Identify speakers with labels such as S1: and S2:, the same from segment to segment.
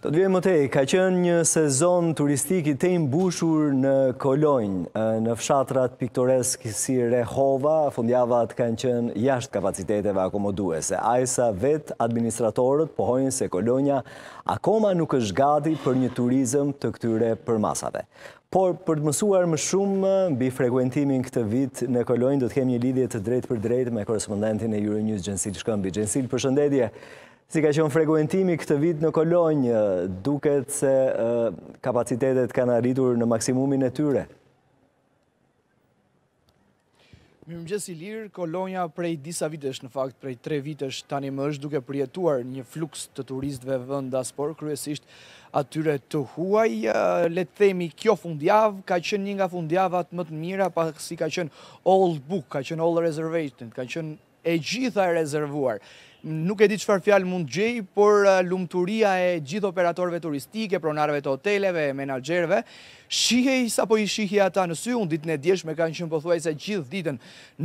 S1: Do të vjejmë tej, ka qenë një sezon turistik i tej mbushur në Kolonj, në fshatrat piktoreskë si Rehova, fundjavat kanë qenë jashtë kapaciteteve akomoduese. Ajsa vet administratorët pohojnë se Kolonja akoma nuk është gati për një turizëm të këtyre përmasave. Por për të mësuar më shumë mbi frekuentimin këtë vit në Kolonj, do të kemi një lidhje të drejtpërdrejtë me korrespondentin e Euronews Gjensil Shkëmbi. Gjensil, përshëndetje. Si ka qënë frekuentimi këtë vit në Kolonjë, duket se kapacitetet kanë arritur në maksimumin e tyre?
S2: Më më gjësi lirë, Kolonja prej disa vitesh, në fakt prej tre vitesh tani më është duke përjetuar një fluks të turistve vëndas, por kryesisht atyre të huaj, letë themi kjo fundjav, ka qënë një nga fundjavat më të mira, pa si ka qënë all book, ka qënë all reservation, ka qënë e gjitha e rezervuar nuk e di qëfar fjalë mund gjej, por eh, lumëturia e gjithë operatorve turistike, pronarve të hoteleve, menagjerve, shihe i sa po i shihe ata në sy, unë ditë në djesh me kanë qënë përthuaj se gjithë ditën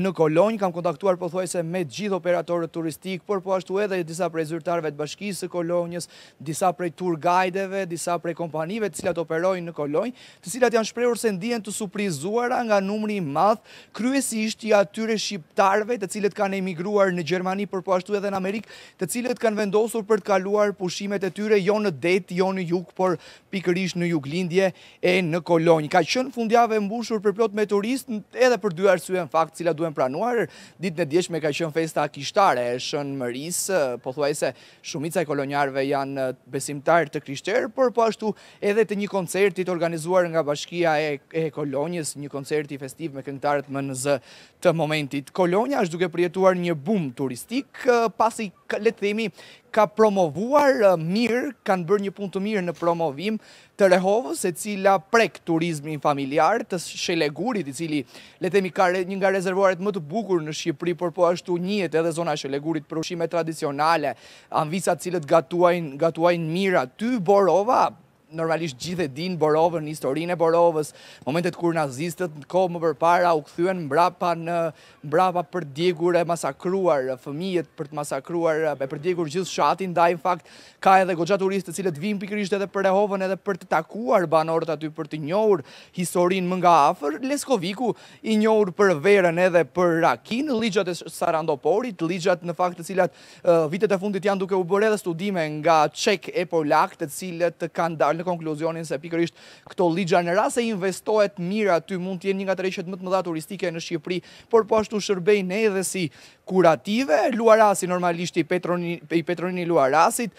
S2: në Kolonjë, kam kontaktuar përthuaj se me gjithë operatorët turistikë, por po ashtu edhe disa prej zyrtarve të bashkisë të Kolonjës, disa prej tur gajdeve, disa prej kompanive të cilat operojnë në Kolonjë, të cilat janë shprejur se ndijen të suprizuara nga numri madhë, kryesisht i atyre shqiptarve të cilat kanë emigruar në Gjermani, por po ashtu edhe në Amerikë, të cilat kanë vendosur për të kaluar pushimet e tyre, jo në det, jo në juk, por pikërish në juk lindje e në Kolonjë. Ka qënë fundjave mbushur për plot me turist, edhe për dy arsye në fakt cila duhen pranuar, ditë në djeshme ka qënë festa kishtare, e shënë mëris, po thuaj se shumica e kolonjarve janë eh, besimtar të krishterë, por po ashtu edhe të një koncertit organizuar nga bashkia e Kolonjës, një koncerti festiv me këngtarët më nëzë të momentit. Kolonja është duke përjetuar një bum turistik, eh, pasi letë themi ka promovuar mirë, kanë bërë një punë të mirë në promovim të Rehovës, e cila prek turizmi familjar të Shelegurit, i cili letemi ka një nga rezervuarit më të bukur në Shqipëri, por po ashtu njët edhe zona Shelegurit për ushime tradicionale, anvisat cilët gatuajnë mira. Ty, Borova, normalisht gjithë e dinë Borovën, një historinë e Borovës, momentet kur nazistët në kohë më përpara u këthyën mbrapa në mbrapa për djegur e masakruar, fëmijet për të masakruar, e për djegur gjithë shatin, da në fakt ka edhe gogja turistë të cilët vim pikrisht edhe për Rehovën edhe për të takuar banorët aty për të njohur historinë më nga afer, Leskoviku i njohur për verën edhe për rakin, ligjat e sarandoporit, ligjat në fakt të cilat vitet e fundit janë duke u bërë edhe studime nga qek e polak të cilët kanë dalë konkluzionin se pikërisht këto ligja në rase investohet mirë aty mund të jenë një nga të rejshet më të mëdha turistike në Shqipëri, por po ashtu shërbej ne edhe si kurative, luarasi normalisht i, petroni, i petronini luarasit,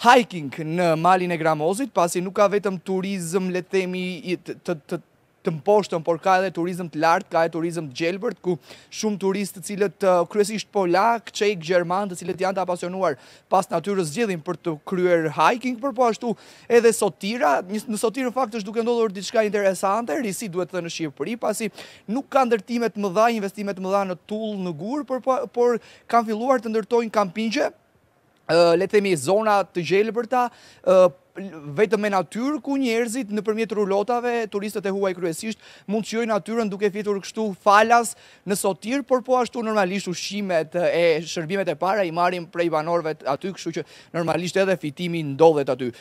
S2: hiking në malin e Gramozit, pasi nuk ka vetëm turizm, letemi të, të, të, të mposhtëm, por ka edhe turizm të lartë, ka edhe turizm të gjelbërt, ku shumë turistë të cilët kryesisht polak, qejk, gjerman, të cilët janë të apasionuar pas natyrës gjithin për të kryer hiking, për po ashtu edhe sotira, në sotirë fakt është duke ndodhur diçka interesante, risi duhet të në Shqipëri, pasi nuk ka ndërtimet më dha, investimet më dha në tull, në gurë, por, po, por kanë filluar të ndërtojnë kampinqe, le themi zona të gjelbërta, vetë me natyrë ku njerëzit në përmjet rullotave, turistët e huaj kryesisht mund që joj natyrën duke fitur kështu falas në sotirë, por po ashtu normalisht ushimet e shërbimet e para i marim prej banorve aty kështu që normalisht edhe fitimi ndodhet aty.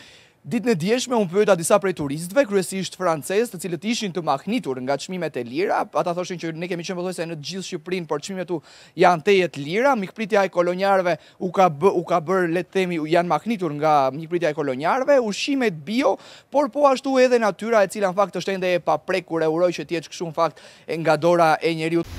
S2: Dit në djeshme, unë përta disa prej turistve, kryesisht francesë, të cilët ishin të mahnitur nga qmimet e lira, ata thoshin që ne kemi qënë përdoj se në gjithë Shqiprin, por qmimet tu janë tejet lira, mikpritja e kolonjarve u ka bërë, le të themi, janë mahnitur nga mikpritja e kolonjarve, ushimet bio, por po ashtu edhe natyra e cila në fakt e shtende e paprekur e uroj që tjeqë këshu në fakt nga dora e njeriutë.